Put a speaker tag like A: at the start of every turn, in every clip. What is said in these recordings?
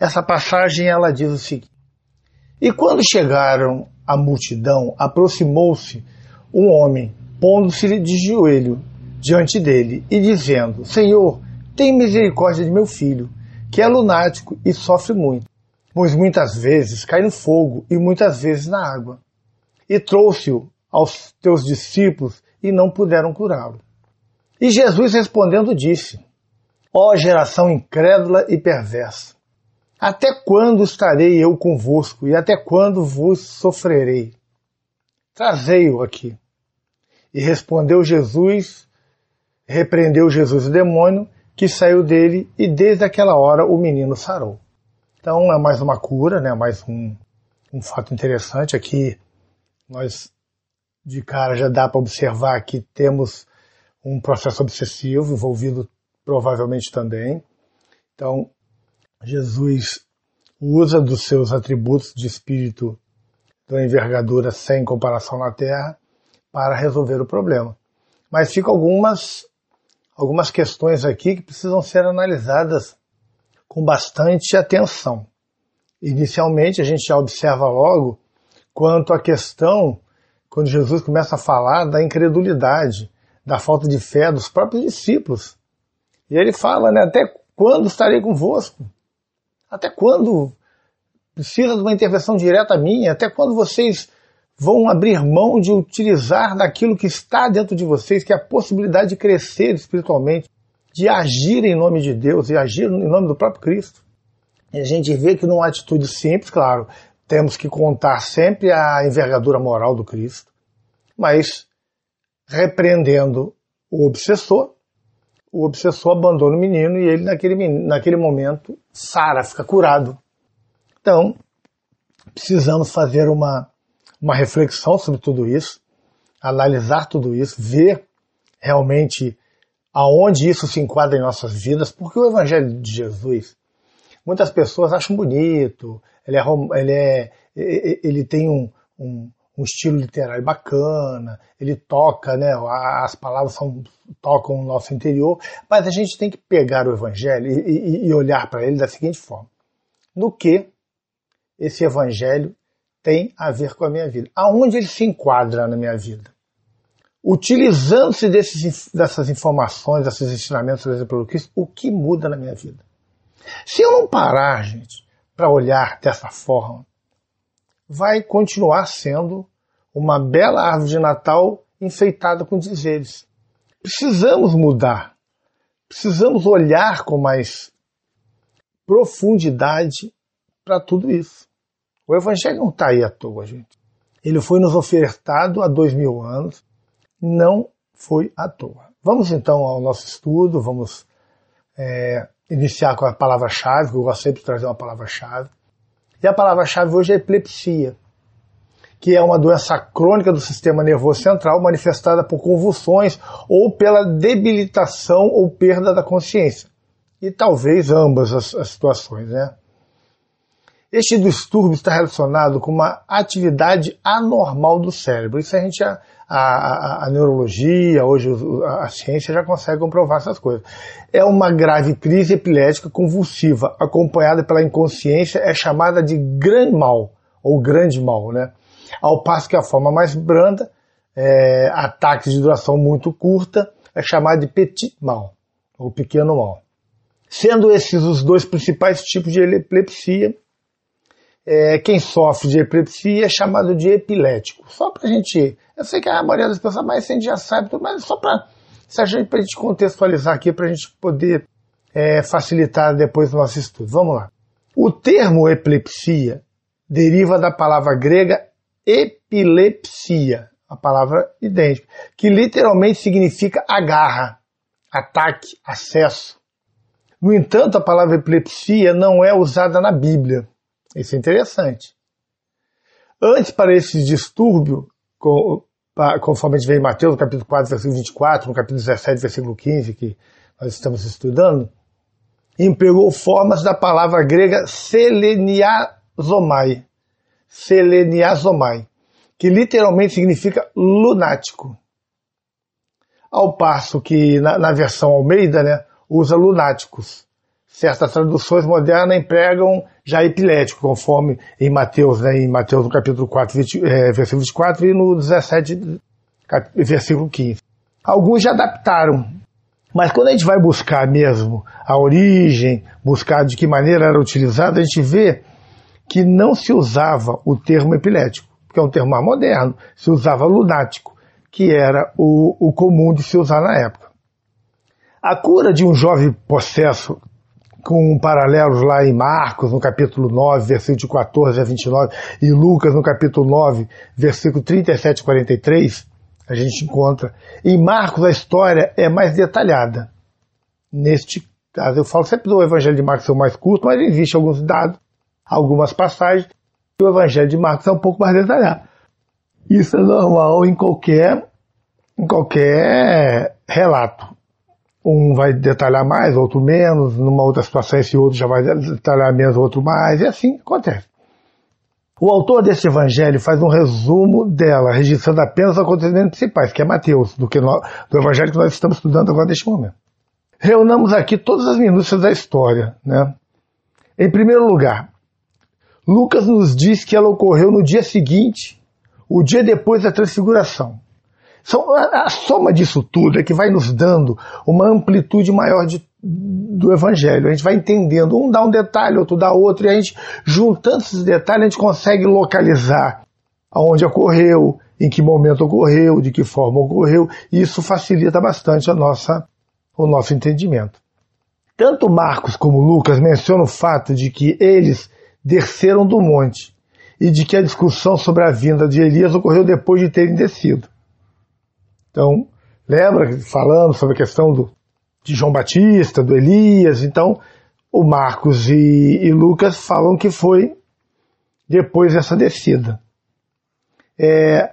A: Essa passagem ela diz o seguinte: E quando chegaram a multidão, aproximou-se um homem, pondo-se de joelho diante dele e dizendo: Senhor, tem misericórdia de meu filho, que é lunático e sofre muito, pois muitas vezes cai no fogo e muitas vezes na água. E trouxe-o aos teus discípulos e não puderam curá-lo. E Jesus respondendo disse: Ó geração incrédula e perversa, até quando estarei eu convosco e até quando vos sofrerei? Trazei-o aqui. E respondeu Jesus, repreendeu Jesus o demônio, que saiu dele, e desde aquela hora o menino sarou. Então é mais uma cura, né? mais um, um fato interessante aqui. Nós de cara já dá para observar que temos um processo obsessivo envolvido provavelmente também. Então, Jesus usa dos seus atributos de espírito de envergadura sem comparação na Terra para resolver o problema. Mas ficam algumas, algumas questões aqui que precisam ser analisadas com bastante atenção. Inicialmente, a gente já observa logo quanto à questão, quando Jesus começa a falar da incredulidade, da falta de fé dos próprios discípulos. E ele fala, né, até quando estarei convosco? Até quando precisa de uma intervenção direta minha? Até quando vocês vão abrir mão de utilizar daquilo que está dentro de vocês, que é a possibilidade de crescer espiritualmente, de agir em nome de Deus e agir em nome do próprio Cristo? E a gente vê que numa atitude simples, claro, temos que contar sempre a envergadura moral do Cristo, mas repreendendo o obsessor, o obsessor abandona o menino e ele, naquele, naquele momento, sara, fica curado. Então, precisamos fazer uma, uma reflexão sobre tudo isso, analisar tudo isso, ver realmente aonde isso se enquadra em nossas vidas, porque o Evangelho de Jesus, muitas pessoas acham bonito, ele, é, ele, é, ele tem um, um, um estilo literário bacana, ele toca, né, as palavras são, tocam o nosso interior, mas a gente tem que pegar o evangelho e, e, e olhar para ele da seguinte forma: no que esse evangelho tem a ver com a minha vida? Aonde ele se enquadra na minha vida? Utilizando-se dessas informações, desses ensinamentos trazidos pelo Cristo, o que muda na minha vida? Se eu não parar, gente, para olhar dessa forma, vai continuar sendo uma bela árvore de Natal enfeitada com dizeres. Precisamos mudar, precisamos olhar com mais profundidade para tudo isso. O Evangelho não está aí à toa, gente. Ele foi nos ofertado há dois mil anos, não foi à toa. Vamos então ao nosso estudo, vamos é, iniciar com a palavra-chave, que eu gosto sempre de trazer uma palavra-chave. E a palavra-chave hoje é epilepsia, que é uma doença crônica do sistema nervoso central manifestada por convulsões ou pela debilitação ou perda da consciência. E talvez ambas as, as situações, né? Este distúrbio está relacionado com uma atividade anormal do cérebro. Isso a gente já a, a, a neurologia, hoje a, a ciência já consegue comprovar essas coisas. É uma grave crise epilética convulsiva, acompanhada pela inconsciência, é chamada de grande mal, ou grande mal, né? Ao passo que a forma mais branda, é, ataques de duração muito curta, é chamada de petit mal, ou pequeno mal. Sendo esses os dois principais tipos de epilepsia, é, quem sofre de epilepsia é chamado de epilético. Só para a gente. Eu sei que a maioria das pessoas, mas assim, a gente já sabe tudo, mas só para a gente, gente contextualizar aqui, para a gente poder é, facilitar depois o nosso estudo. Vamos lá. O termo epilepsia deriva da palavra grega epilepsia, a palavra idêntica, que literalmente significa agarra, ataque, acesso. No entanto, a palavra epilepsia não é usada na Bíblia. Isso é interessante. Antes para esse distúrbio, conforme a gente vê em Mateus, no capítulo 4, versículo 24, no capítulo 17, versículo 15, que nós estamos estudando, empregou formas da palavra grega seleniazomai, seleniazomai, que literalmente significa lunático. Ao passo que, na, na versão Almeida, né, usa lunáticos certas traduções modernas empregam já epilético, conforme em Mateus, né, em Mateus no capítulo 4, 20, é, versículo 24 e no 17, cap, versículo 15. Alguns já adaptaram, mas quando a gente vai buscar mesmo a origem, buscar de que maneira era utilizado, a gente vê que não se usava o termo epilético, que é um termo mais moderno, se usava lunático, que era o, o comum de se usar na época. A cura de um jovem possesso com paralelos lá em Marcos, no capítulo 9, versículo de 14 a 29, e Lucas, no capítulo 9, versículo 37 a 43, a gente encontra. Em Marcos, a história é mais detalhada. Neste caso, eu falo sempre do Evangelho de Marcos ser o mais curto, mas existe alguns dados, algumas passagens, e o Evangelho de Marcos é um pouco mais detalhado. Isso é normal em qualquer, em qualquer relato um vai detalhar mais, outro menos, numa outra situação esse outro já vai detalhar menos, outro mais, e assim acontece. O autor deste evangelho faz um resumo dela, registrando apenas os acontecimentos principais, que é Mateus, do, que nós, do evangelho que nós estamos estudando agora neste momento. Reunamos aqui todas as minúcias da história. Né? Em primeiro lugar, Lucas nos diz que ela ocorreu no dia seguinte, o dia depois da transfiguração. A soma disso tudo é que vai nos dando uma amplitude maior de, do Evangelho. A gente vai entendendo, um dá um detalhe, outro dá outro, e a gente, juntando esses detalhes, a gente consegue localizar aonde ocorreu, em que momento ocorreu, de que forma ocorreu, e isso facilita bastante a nossa, o nosso entendimento. Tanto Marcos como Lucas mencionam o fato de que eles desceram do monte e de que a discussão sobre a vinda de Elias ocorreu depois de terem descido. Então, lembra falando sobre a questão do, de João Batista, do Elias? Então, o Marcos e, e Lucas falam que foi depois dessa descida. É,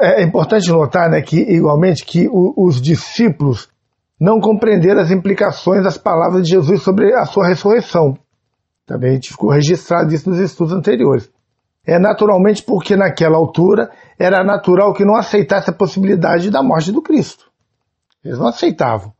A: é, é importante notar, né, que igualmente que o, os discípulos não compreenderam as implicações das palavras de Jesus sobre a sua ressurreição. Também ficou registrado isso nos estudos anteriores é, naturalmente porque naquela altura era natural que não aceitasse a possibilidade da morte do Cristo. Eles não aceitavam.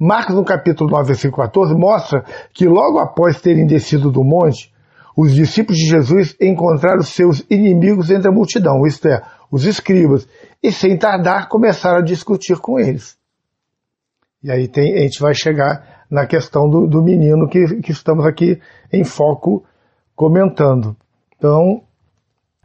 A: Marcos, no capítulo 9, versículo 14, mostra que logo após terem descido do monte, os discípulos de Jesus encontraram seus inimigos entre a multidão, isto é, os escribas, e sem tardar começaram a discutir com eles. E aí tem, a gente vai chegar na questão do, do menino que, que estamos aqui em foco comentando. Então,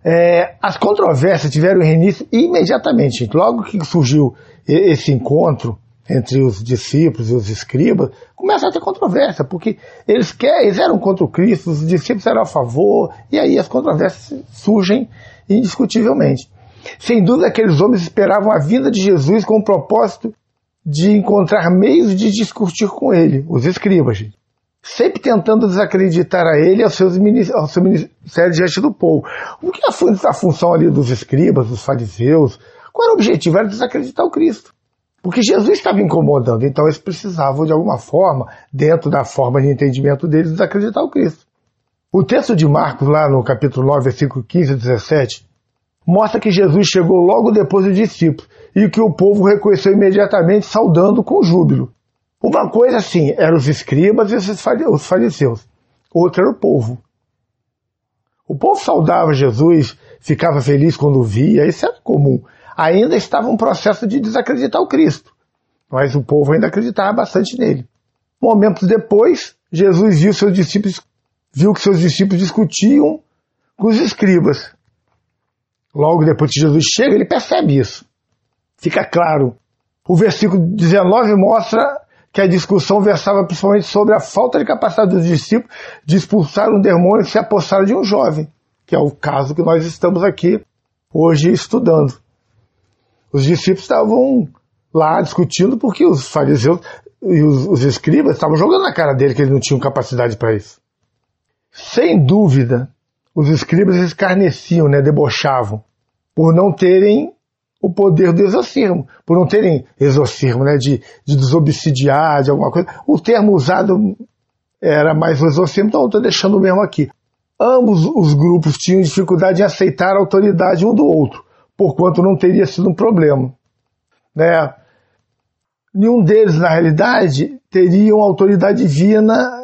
A: é, as controvérsias tiveram início imediatamente. Logo que surgiu esse encontro entre os discípulos e os escribas, começa a ter controvérsia, porque eles, querem eles eram contra o Cristo, os discípulos eram a favor, e aí as controvérsias surgem indiscutivelmente. Sem dúvida, aqueles homens esperavam a vinda de Jesus com o propósito de encontrar meios de discutir com ele, os escribas sempre tentando desacreditar a ele e ao, seus, ao seu ministério diante do povo. O que é a função ali dos escribas, dos fariseus? Qual era o objetivo? Era desacreditar o Cristo. Porque Jesus estava incomodando, então eles precisavam, de alguma forma, dentro da forma de entendimento deles, desacreditar o Cristo. O texto de Marcos, lá no capítulo 9, versículo 15 e 17, mostra que Jesus chegou logo depois dos discípulos e que o povo reconheceu imediatamente, saudando com júbilo. Uma coisa assim, eram os escribas e os fariseus. Outra era o povo. O povo saudava Jesus, ficava feliz quando via, isso era comum. Ainda estava um processo de desacreditar o Cristo, mas o povo ainda acreditava bastante nele. Momentos depois, Jesus viu seus discípulos, viu que seus discípulos discutiam com os escribas. Logo depois que Jesus chega, ele percebe isso. Fica claro. O versículo 19 mostra que a discussão versava principalmente sobre a falta de capacidade dos discípulos de expulsar um demônio que se apossara de um jovem, que é o caso que nós estamos aqui hoje estudando. Os discípulos estavam lá discutindo porque os fariseus e os, os escribas estavam jogando na cara dele que eles não tinham capacidade para isso. Sem dúvida, os escribas escarneciam, né, debochavam, por não terem o poder do exorcismo, por não terem exorcismo, né, de, de desobsidiar, de alguma coisa. O termo usado era mais o exorcismo, então eu estou deixando o mesmo aqui. Ambos os grupos tinham dificuldade em aceitar a autoridade um do outro, porquanto não teria sido um problema. Né? Nenhum deles, na realidade, teria uma autoridade divina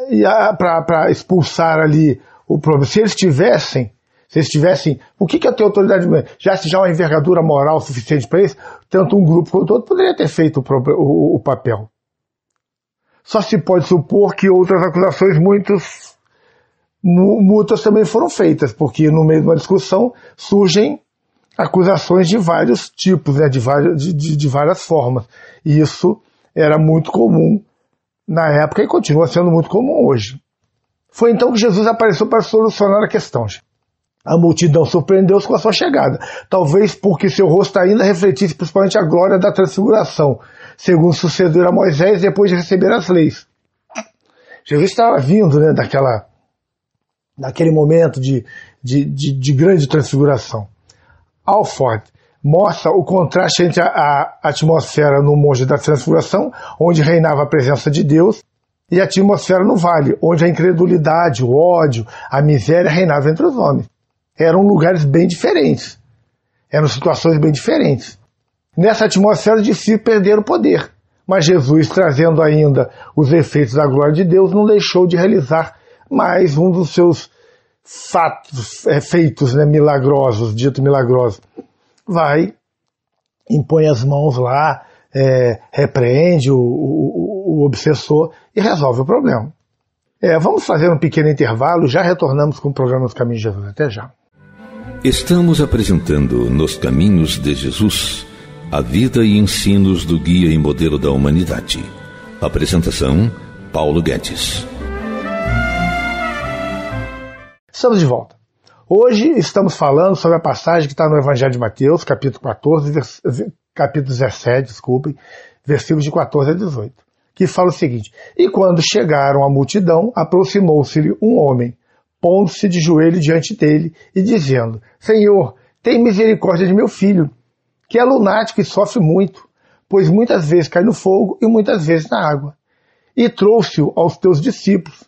A: para expulsar ali o problema. Se eles tivessem, se eles tivessem. O que, que a ter autoridade? Já se já uma envergadura moral suficiente para isso, tanto um grupo quanto outro poderia ter feito o, o, o papel. Só se pode supor que outras acusações muitos mútuas também foram feitas, porque no meio de uma discussão surgem acusações de vários tipos, né, de, várias, de, de várias formas. E isso era muito comum na época e continua sendo muito comum hoje. Foi então que Jesus apareceu para solucionar a questão. A multidão surpreendeu-se com a sua chegada, talvez porque seu rosto ainda refletisse principalmente a glória da transfiguração, segundo sucedera Moisés depois de receber as leis. Jesus estava vindo né, daquela, daquele momento de, de, de, de grande transfiguração. Alford mostra o contraste entre a, a atmosfera no monte da transfiguração, onde reinava a presença de Deus, e a atmosfera no vale, onde a incredulidade, o ódio, a miséria reinavam entre os homens eram lugares bem diferentes, eram situações bem diferentes. Nessa atmosfera de si perder o poder. Mas Jesus, trazendo ainda os efeitos da glória de Deus, não deixou de realizar mais um dos seus fatos, efeitos, é, né, milagrosos, dito milagroso. Vai, impõe as mãos lá, é, repreende o, o, o, obsessor e resolve o problema. É, vamos fazer um pequeno intervalo, já retornamos com o programa Os Caminhos de Jesus. Até já. Estamos apresentando Nos Caminhos de Jesus a vida e ensinos do guia e modelo da humanidade. Apresentação: Paulo Guedes. Estamos de volta. Hoje estamos falando sobre a passagem que está no Evangelho de Mateus, capítulo 14, vers... capítulo 17, desculpe, versículos de 14 a 18, que fala o seguinte: E quando chegaram à multidão, aproximou-se-lhe um homem pondo-se de joelho diante dele e dizendo: Senhor, tem misericórdia de meu filho, que é lunático e sofre muito, pois muitas vezes cai no fogo e muitas vezes na água. E trouxe-o aos teus discípulos,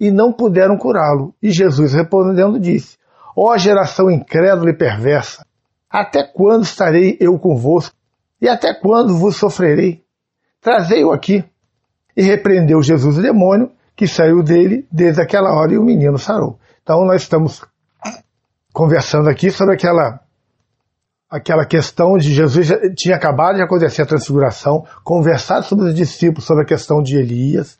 A: e não puderam curá-lo. E Jesus respondendo disse: Ó geração incrédula e perversa, até quando estarei eu convosco? E até quando vos sofrerei? Trazei-o aqui. E repreendeu Jesus o demônio, que saiu dele desde aquela hora e o menino sarou. Então nós estamos conversando aqui sobre aquela aquela questão de Jesus tinha acabado de acontecer a transfiguração, conversado sobre os discípulos sobre a questão de Elias,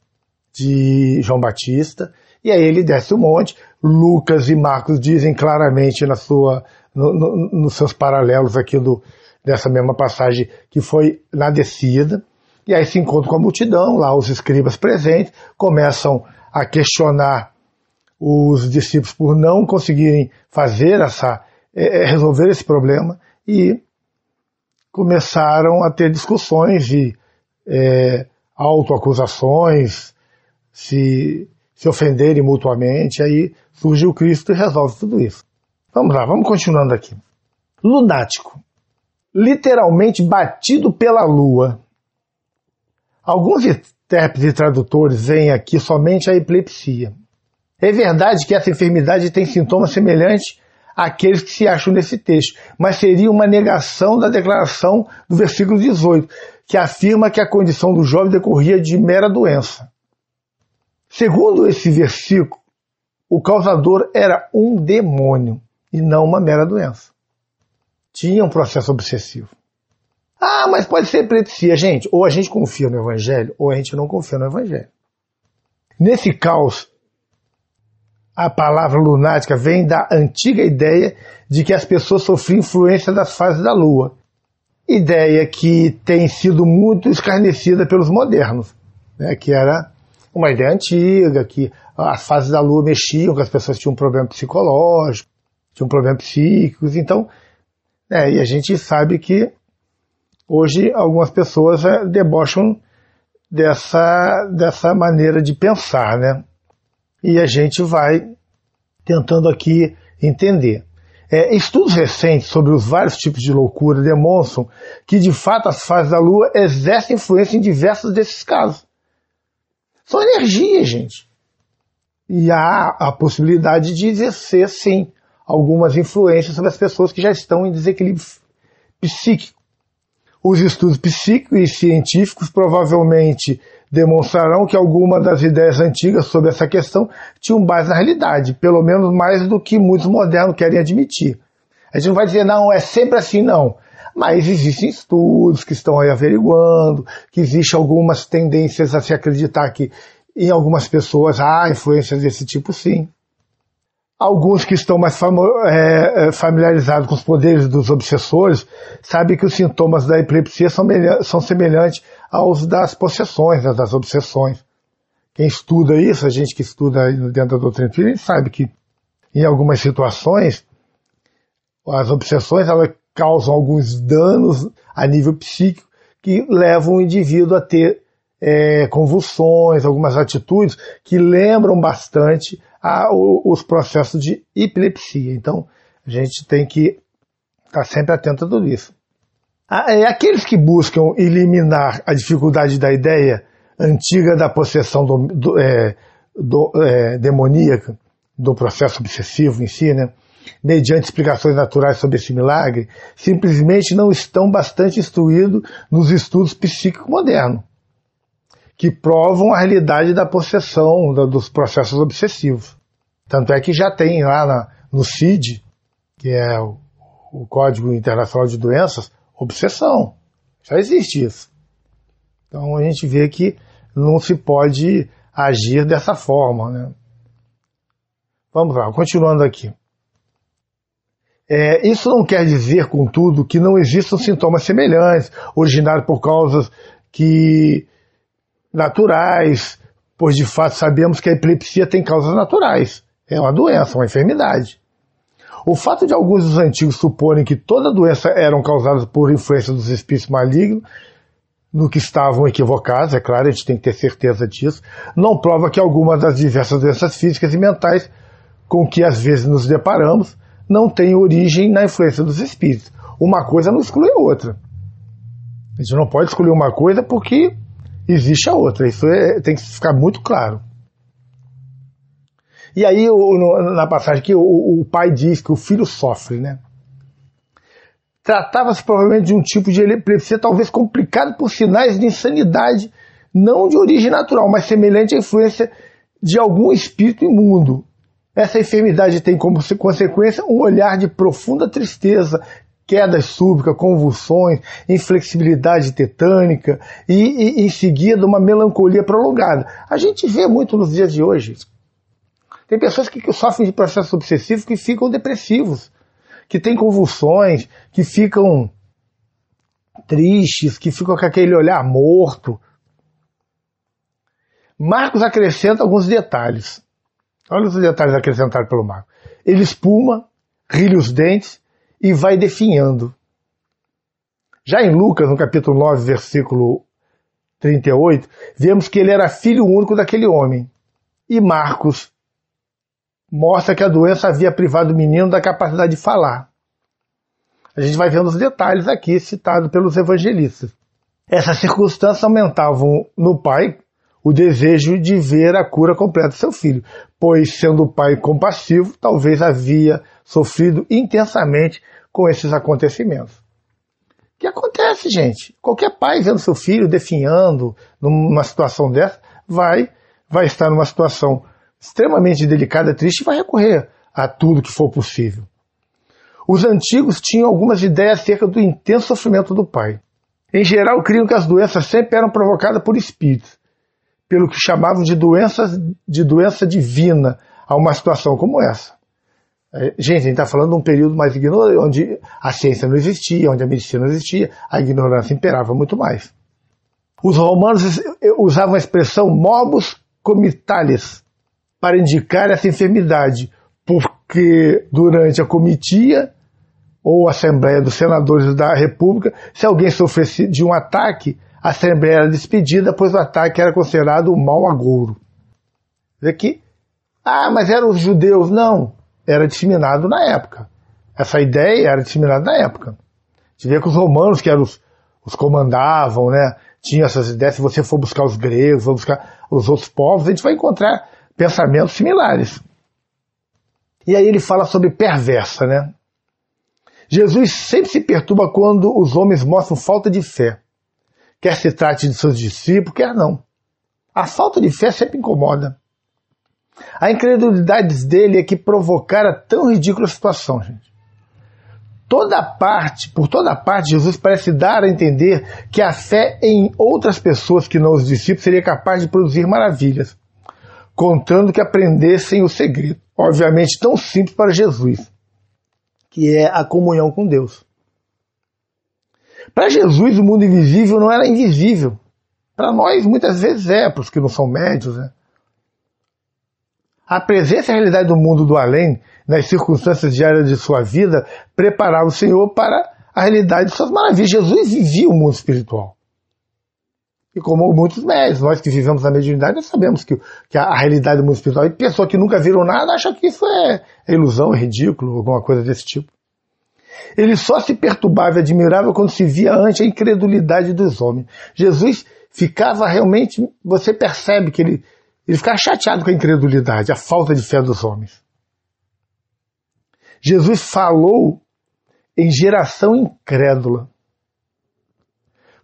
A: de João Batista, e aí ele desce o monte. Lucas e Marcos dizem claramente na sua no, no, nos seus paralelos aqui do, dessa mesma passagem que foi na descida. E aí se encontra com a multidão, lá os escribas presentes, começam a questionar os discípulos por não conseguirem fazer essa é, resolver esse problema e começaram a ter discussões e é, eh, autoacusações, se, se ofenderem mutuamente. Aí surge o Cristo e resolve tudo isso. Vamos lá, vamos continuando aqui. Lunático. Literalmente batido pela lua, Alguns intérpretes e tradutores veem aqui somente a epilepsia. É verdade que essa enfermidade tem sintomas semelhantes àqueles que se acham nesse texto, mas seria uma negação da declaração do versículo 18, que afirma que a condição do jovem decorria de mera doença. Segundo esse versículo, o causador era um demônio e não uma mera doença. Tinha um processo obsessivo. Ah, mas pode ser epilepsia. Gente, ou a gente confia no Evangelho, ou a gente não confia no Evangelho. Nesse caos, a palavra lunática vem da antiga ideia de que as pessoas sofriam influência das fases da Lua. Ideia que tem sido muito escarnecida pelos modernos, né? que era uma ideia antiga, que as fases da Lua mexiam, que as pessoas tinham um problema psicológico, tinham um problemas psíquicos, então, né? e a gente sabe que Hoje, algumas pessoas é, debocham dessa, dessa maneira de pensar, né? E a gente vai tentando aqui entender. É, estudos recentes sobre os vários tipos de loucura demonstram que, de fato, as fases da Lua exercem influência em diversos desses casos. São energias, gente. E há a possibilidade de exercer, sim, algumas influências sobre as pessoas que já estão em desequilíbrio psíquico os estudos psíquicos e científicos provavelmente demonstrarão que alguma das ideias antigas sobre essa questão tinham base na realidade, pelo menos mais do que muitos modernos querem admitir. A gente não vai dizer, não, é sempre assim, não. Mas existem estudos que estão aí averiguando, que existem algumas tendências a se acreditar que em algumas pessoas há influências desse tipo, sim. Alguns que estão mais é, é, familiarizados com os poderes dos obsessores sabem que os sintomas da epilepsia são, são semelhantes aos das possessões, né, das obsessões. Quem estuda isso, a gente que estuda dentro da doutrina espírita, sabe que em algumas situações as obsessões elas causam alguns danos a nível psíquico que levam o indivíduo a ter é, convulsões, algumas atitudes que lembram bastante a, os processos de epilepsia. Então, a gente tem que estar tá sempre atento a tudo isso. É, aqueles que buscam eliminar a dificuldade da ideia antiga da possessão do, do, é, do, é, demoníaca, do processo obsessivo em si, né, mediante explicações naturais sobre esse milagre, simplesmente não estão bastante instruídos nos estudos psíquicos modernos que provam a realidade da possessão, da, dos processos obsessivos. Tanto é que já tem lá na, no CID, que é o, o Código Internacional de Doenças, obsessão. Já existe isso. Então a gente vê que não se pode agir dessa forma. Né? Vamos lá, continuando aqui. É, isso não quer dizer, contudo, que não existam sintomas semelhantes, originados por causas que naturais, pois de fato sabemos que a epilepsia tem causas naturais. É uma doença, uma enfermidade. O fato de alguns dos antigos suporem que toda doença eram causadas por influência dos espíritos malignos, no que estavam equivocados, é claro, a gente tem que ter certeza disso, não prova que algumas das diversas doenças físicas e mentais com que às vezes nos deparamos não têm origem na influência dos espíritos. Uma coisa não exclui a outra. A gente não pode excluir uma coisa porque existe a outra. Isso é, tem que ficar muito claro. E aí, na passagem que o, pai diz que o filho sofre, né? Tratava-se provavelmente de um tipo de epilepsia talvez complicado por sinais de insanidade, não de origem natural, mas semelhante à influência de algum espírito imundo. Essa enfermidade tem como consequência um olhar de profunda tristeza quedas súbitas, convulsões, inflexibilidade tetânica e, e, em seguida uma melancolia prolongada. A gente vê muito nos dias de hoje. Tem pessoas que, que sofrem de processos obsessivos que ficam depressivos, que têm convulsões, que ficam tristes, que ficam com aquele olhar morto. Marcos acrescenta alguns detalhes. Olha os detalhes acrescentados pelo Marcos. Ele espuma, rilha os dentes, e vai definhando. Já em Lucas, no capítulo 9, versículo 38, vemos que ele era filho único daquele homem. E Marcos mostra que a doença havia privado o menino da capacidade de falar. A gente vai vendo os detalhes aqui citados pelos evangelistas. Essas circunstâncias aumentavam no pai o desejo de ver a cura completa do seu filho, pois, sendo o pai compassivo, talvez havia sofrido intensamente com esses acontecimentos. O Que acontece, gente? Qualquer pai vendo seu filho definhando numa situação dessa, vai, vai estar numa situação extremamente delicada, triste e vai recorrer a tudo que for possível. Os antigos tinham algumas ideias acerca do intenso sofrimento do pai. Em geral, criam que as doenças sempre eram provocadas por espíritos, pelo que chamavam de doença, de doença divina a uma situação como essa. É, gente, a gente está falando de um período mais ignorante, onde a ciência não existia, onde a medicina não existia, a ignorância imperava muito mais. Os romanos eh, usavam a expressão morbus comitales para indicar essa enfermidade, porque durante a comitia ou assembleia dos senadores da república, se alguém sofresse de um ataque, a Assembleia era despedida, pois o ataque era considerado um mau agouro. Vê que, ah, mas eram os judeus. Não, era disseminado na época. Essa ideia era disseminada na época. A gente vê que os romanos, que eram os, os comandavam, né? Tinha essas ideias. Se você for buscar os gregos, ou buscar os outros povos, a gente vai encontrar pensamentos similares. E aí ele fala sobre perversa, né? Jesus sempre se perturba quando os homens mostram falta de fé quer se trate de seus discípulos, quer não. A falta de fé sempre incomoda. A incredulidade dele é que provocara tão ridícula situação, gente. Toda parte, por toda parte, Jesus parece dar a entender que a fé em outras pessoas que não os discípulos seria capaz de produzir maravilhas, contando que aprendessem o segredo, obviamente tão simples para Jesus, que é a comunhão com Deus. Para Jesus, o mundo invisível não era invisível. Para nós, muitas vezes é, para os que não são médios. É. A presença e a realidade do mundo do além, nas circunstâncias diárias de sua vida, preparava o Senhor para a realidade de suas maravilhas. Jesus vivia o mundo espiritual. E como muitos médios, nós que vivemos na mediunidade, nós sabemos que, que a, a, realidade do mundo espiritual. E pessoa que nunca viram nada acha que isso é, é ilusão, é ridículo, alguma coisa desse tipo. Ele só se perturbava e admirava quando se via ante a incredulidade dos homens. Jesus ficava realmente, você percebe que ele, ele ficava chateado com a incredulidade, a falta de fé dos homens. Jesus falou em geração incrédula.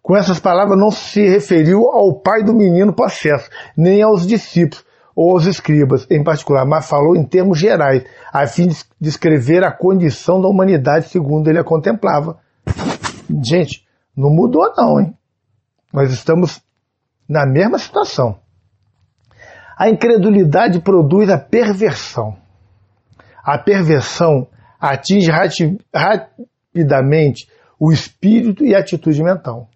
A: Com essas palavras, não se referiu ao pai do menino possesso, nem aos discípulos, ou escribas, em particular, mas falou em termos gerais, a fim de descrever a condição da humanidade segundo ele a contemplava. Gente, não mudou não, hein? Nós estamos na mesma situação. A incredulidade produz a perversão. A perversão atinge rapidamente o espírito e a atitude mental.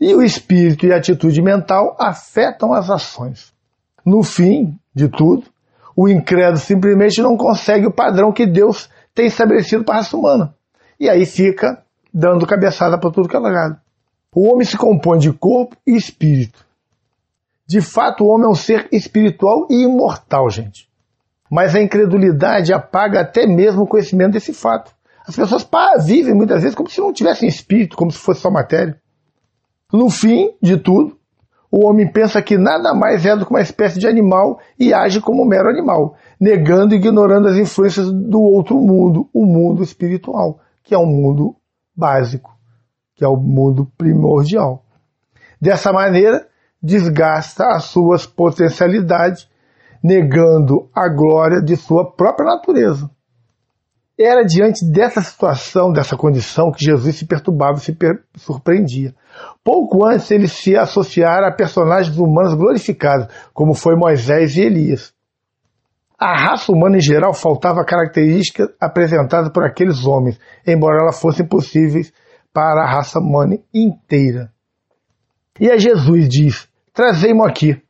A: E o espírito e a atitude mental afetam as ações no fim de tudo, o incrédulo simplesmente não consegue o padrão que Deus tem estabelecido para a raça humana. E aí fica dando cabeçada para tudo que é lado. O homem se compõe de corpo e espírito. De fato, o homem é um ser espiritual e imortal, gente. Mas a incredulidade apaga até mesmo o conhecimento desse fato. As pessoas vivem muitas vezes como se não tivessem espírito, como se fosse só matéria. No fim de tudo, o homem pensa que nada mais é do que uma espécie de animal e age como um mero animal, negando e ignorando as influências do outro mundo, o mundo espiritual, que é o um mundo básico, que é o um mundo primordial. Dessa maneira, desgasta as suas potencialidades, negando a glória de sua própria natureza. Era diante dessa situação, dessa condição, que Jesus se perturbava e se per surpreendia. Pouco antes ele se associara a personagens humanos glorificados, como foi Moisés e Elias. A raça humana em geral faltava a característica apresentada por aqueles homens, embora elas fossem possíveis para a raça humana inteira. E a Jesus diz: Trazei-mo aqui.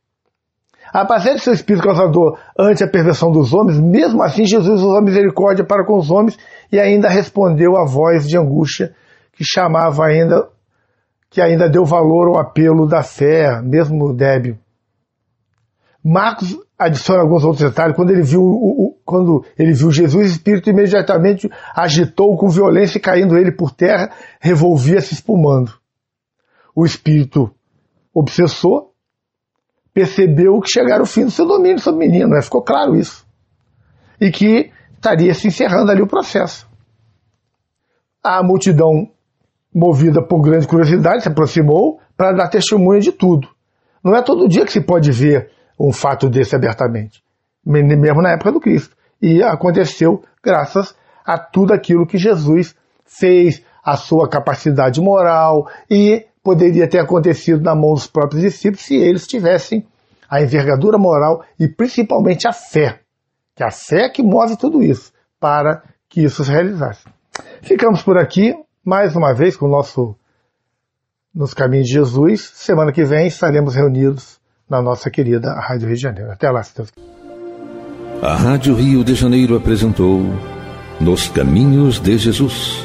A: Apacete seu espírito causador ante a perversão dos homens, mesmo assim Jesus usou misericórdia para com os homens e ainda respondeu à voz de angústia que chamava ainda, que ainda deu valor ao apelo da fé, mesmo débil. Marcos adiciona alguns outros detalhes. Quando ele viu, o, o, quando ele viu Jesus, o espírito imediatamente agitou com violência e caindo ele por terra, revolvia-se espumando. O espírito obsessor percebeu que chegara o fim do seu domínio sobre o menino, né? ficou claro isso. E que estaria se encerrando ali o processo. A multidão, movida por grande curiosidade, se aproximou para dar testemunha de tudo. Não é todo dia que se pode ver um fato desse abertamente, mesmo na época do Cristo. E aconteceu graças a tudo aquilo que Jesus fez, a sua capacidade moral e poderia ter acontecido na mão dos próprios discípulos se eles tivessem a envergadura moral e principalmente a fé, que é a fé que move tudo isso, para que isso se realizasse. Ficamos por aqui, mais uma vez, com o nosso Nos Caminhos de Jesus. Semana que vem estaremos reunidos na nossa querida Rádio Rio de Janeiro. Até lá, se Deus quiser. A Rádio Rio de Janeiro apresentou Nos Caminhos de Jesus